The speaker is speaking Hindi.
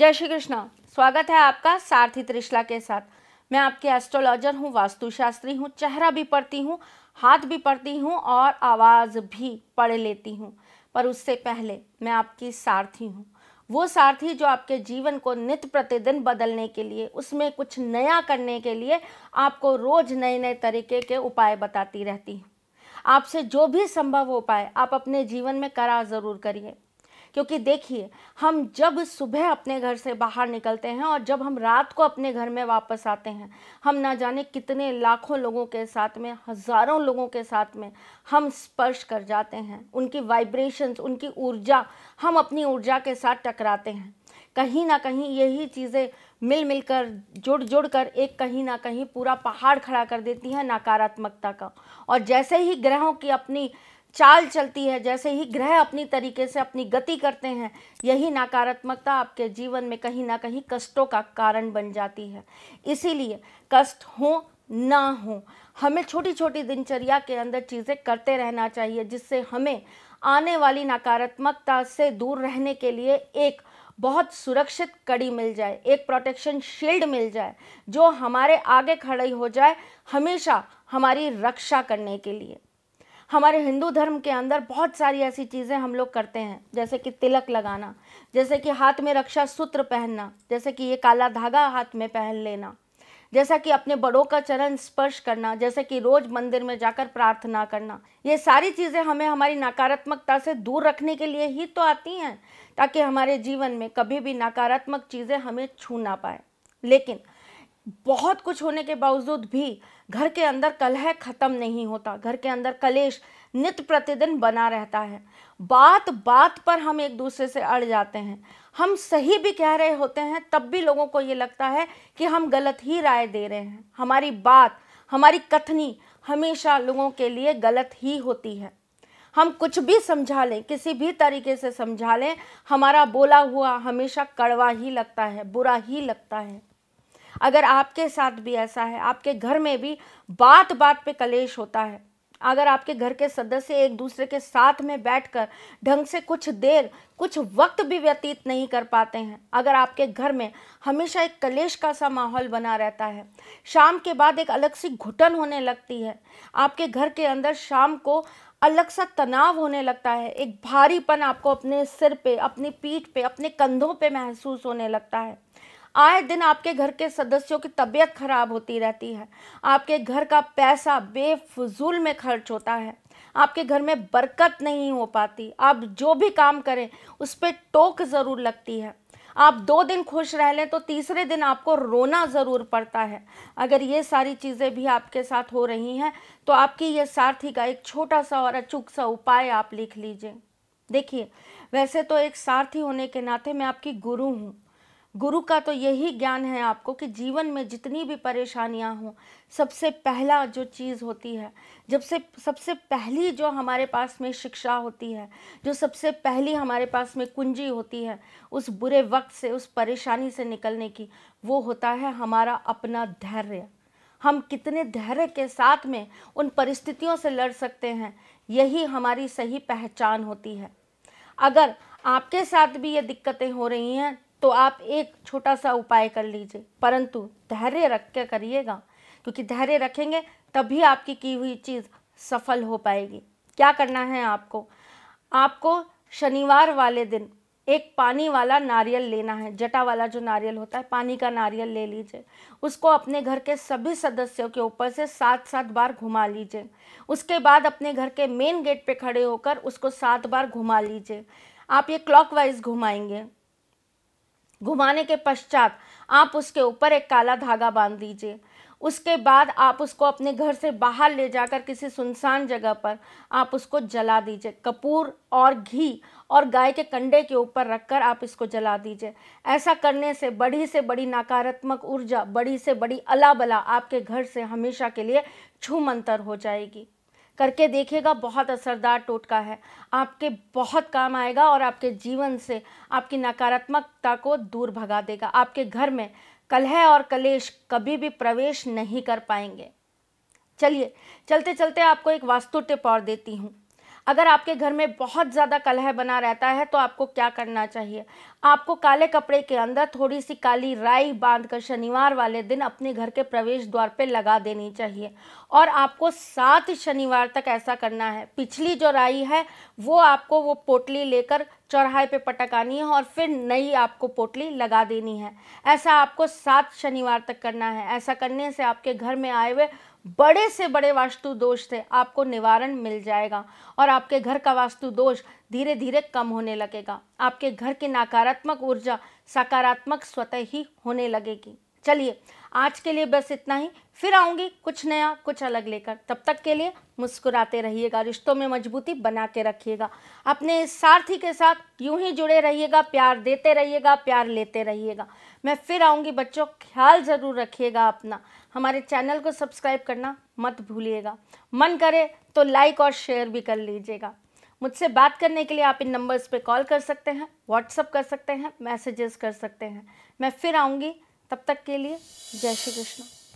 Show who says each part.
Speaker 1: जय श्री कृष्ण स्वागत है आपका सारथी त्रिशला के साथ मैं आपके एस्ट्रोलॉजर हूँ वास्तुशास्त्री हूँ चेहरा भी पढ़ती हूँ हाथ भी पढ़ती हूँ और आवाज़ भी पढ़ लेती हूँ पर उससे पहले मैं आपकी सारथी हूँ वो सारथी जो आपके जीवन को नित प्रतिदिन बदलने के लिए उसमें कुछ नया करने के लिए आपको रोज़ नए नए तरीके के उपाय बताती रहती हूँ आपसे जो भी संभव हो पाए आप अपने जीवन में करा ज़रूर करिए क्योंकि देखिए हम जब सुबह अपने घर से बाहर निकलते हैं और जब हम रात को अपने घर में वापस आते हैं हम ना जाने कितने लाखों लोगों के साथ में हज़ारों लोगों के साथ में हम स्पर्श कर जाते हैं उनकी वाइब्रेशंस उनकी ऊर्जा हम अपनी ऊर्जा के साथ टकराते हैं कहीं ना कहीं यही चीज़ें मिल मिल कर जुड़ जुड़ कर एक कहीं ना कहीं पूरा पहाड़ खड़ा कर देती है नकारात्मकता का और जैसे ही ग्रहों की अपनी चाल चलती है जैसे ही ग्रह अपनी तरीके से अपनी गति करते हैं यही नकारात्मकता आपके जीवन में कहीं ना कहीं कष्टों का कारण बन जाती है इसीलिए कष्ट हो ना हो हमें छोटी छोटी दिनचर्या के अंदर चीज़ें करते रहना चाहिए जिससे हमें आने वाली नकारात्मकता से दूर रहने के लिए एक बहुत सुरक्षित कड़ी मिल जाए एक प्रोटेक्शन शील्ड मिल जाए जो हमारे आगे खड़ी हो जाए हमेशा हमारी रक्षा करने के लिए हमारे हिंदू धर्म के अंदर बहुत सारी ऐसी चीज़ें हम लोग करते हैं जैसे कि तिलक लगाना जैसे कि हाथ में रक्षा सूत्र पहनना जैसे कि ये काला धागा हाथ में पहन लेना जैसा कि अपने बड़ों का चरण स्पर्श करना जैसे कि रोज मंदिर में जाकर प्रार्थना करना ये सारी चीज़ें हमें हमारी नकारात्मकता से दूर रखने के लिए ही तो आती हैं ताकि हमारे जीवन में कभी भी नकारात्मक चीज़ें हमें छू ना पाए लेकिन बहुत कुछ होने के बावजूद भी घर के अंदर कलह ख़त्म नहीं होता घर के अंदर कलेश नित प्रतिदिन बना रहता है बात बात पर हम एक दूसरे से अड़ जाते हैं हम सही भी कह रहे होते हैं तब भी लोगों को ये लगता है कि हम गलत ही राय दे रहे हैं हमारी बात हमारी कथनी हमेशा लोगों के लिए गलत ही होती है हम कुछ भी समझा लें किसी भी तरीके से समझा लें हमारा बोला हुआ हमेशा कड़वा ही लगता है बुरा ही लगता है अगर आपके साथ भी ऐसा है आपके घर में भी बात बात पे कलेश होता है अगर आपके घर के सदस्य एक दूसरे के साथ में बैठकर ढंग से कुछ देर कुछ वक्त भी व्यतीत नहीं कर पाते हैं अगर आपके घर में हमेशा एक कलेश का सा माहौल बना रहता है शाम के बाद एक अलग सी घुटन होने लगती है आपके घर के अंदर शाम को अलग सा तनाव होने लगता है एक भारीपन आपको अपने सिर पे अपनी पीठ पे अपने कंधों पे महसूस होने लगता है आए दिन आपके घर के सदस्यों की तबीयत खराब होती रहती है आपके घर का पैसा बेफजूल में खर्च होता है आपके घर में बरकत नहीं हो पाती आप जो भी काम करें उस पर टोक ज़रूर लगती है आप दो दिन खुश रह लें तो तीसरे दिन आपको रोना ज़रूर पड़ता है अगर ये सारी चीज़ें भी आपके साथ हो रही हैं तो आपकी ये सारथी का एक छोटा सा और अचूक सा उपाय आप लिख लीजिए देखिए वैसे तो एक सारथी होने के नाते मैं आपकी गुरु हूँ गुरु का तो यही ज्ञान है आपको कि जीवन में जितनी भी परेशानियां हों सबसे पहला जो चीज़ होती है जब से सबसे पहली जो हमारे पास में शिक्षा होती है जो सबसे पहली हमारे पास में कुंजी होती है उस बुरे वक्त से उस परेशानी से निकलने की वो होता है हमारा अपना धैर्य हम कितने धैर्य के साथ में उन परिस्थितियों से लड़ सकते हैं यही हमारी सही पहचान होती है अगर आपके साथ भी ये दिक्कतें हो रही हैं तो आप एक छोटा सा उपाय कर लीजिए परंतु धैर्य रख के करिएगा क्योंकि धैर्य रखेंगे तभी आपकी की हुई चीज़ सफल हो पाएगी क्या करना है आपको आपको शनिवार वाले दिन एक पानी वाला नारियल लेना है जटा वाला जो नारियल होता है पानी का नारियल ले लीजिए उसको अपने घर के सभी सदस्यों के ऊपर से सात सात बार घुमा लीजिए उसके बाद अपने घर के मेन गेट पे खड़े होकर उसको सात बार घुमा लीजिए आप ये क्लॉकवाइज घुमाएंगे घुमाने के पश्चात आप उसके ऊपर एक काला धागा बांध दीजिए उसके बाद आप उसको अपने घर से बाहर ले जाकर किसी सुनसान जगह पर आप उसको जला दीजिए कपूर और घी और गाय के कंडे के ऊपर रखकर आप इसको जला दीजिए ऐसा करने से बड़ी से बड़ी नकारात्मक ऊर्जा बड़ी से बड़ी अलाबला आपके घर से हमेशा के लिए छूमंतर हो जाएगी करके देखिएगा बहुत असरदार टोटका है आपके बहुत काम आएगा और आपके जीवन से आपकी नकारात्मकता को दूर भगा देगा आपके घर में कलह और कलेश कभी भी प्रवेश नहीं कर पाएंगे चलिए चलते चलते आपको एक वास्तु टिप और देती हूँ अगर आपके घर में बहुत ज़्यादा कलह बना रहता है तो आपको क्या करना चाहिए आपको काले कपड़े के अंदर थोड़ी सी काली राई बांधकर शनिवार वाले दिन अपने घर के प्रवेश द्वार पर लगा देनी चाहिए और आपको सात शनिवार तक ऐसा करना है पिछली जो राई है वो आपको वो पोटली लेकर चौराहे पे पटकानी है और फिर नई आपको पोटली लगा देनी है ऐसा आपको सात शनिवार तक करना है ऐसा करने से आपके घर में आए हुए बड़े से बड़े वास्तु दोष से आपको निवारण मिल जाएगा और आपके घर का वास्तु दोष धीरे धीरे कम होने लगेगा आपके घर की नकारात्मक ऊर्जा सकारात्मक स्वतः ही होने लगेगी चलिए आज के लिए बस इतना ही फिर आऊँगी कुछ नया कुछ अलग लेकर तब तक के लिए मुस्कुराते रहिएगा रिश्तों में मजबूती बना के रखिएगा अपने सारथी के साथ यूं ही जुड़े रहिएगा प्यार देते रहिएगा प्यार लेते रहिएगा मैं फिर आऊँगी बच्चों ख्याल ज़रूर रखिएगा अपना हमारे चैनल को सब्सक्राइब करना मत भूलिएगा मन करे तो लाइक और शेयर भी कर लीजिएगा मुझसे बात करने के लिए आप इन नंबर्स पर कॉल कर सकते हैं व्हाट्सअप कर सकते हैं मैसेजेस कर सकते हैं मैं फिर आऊँगी तब तक के लिए जय श्री कृष्ण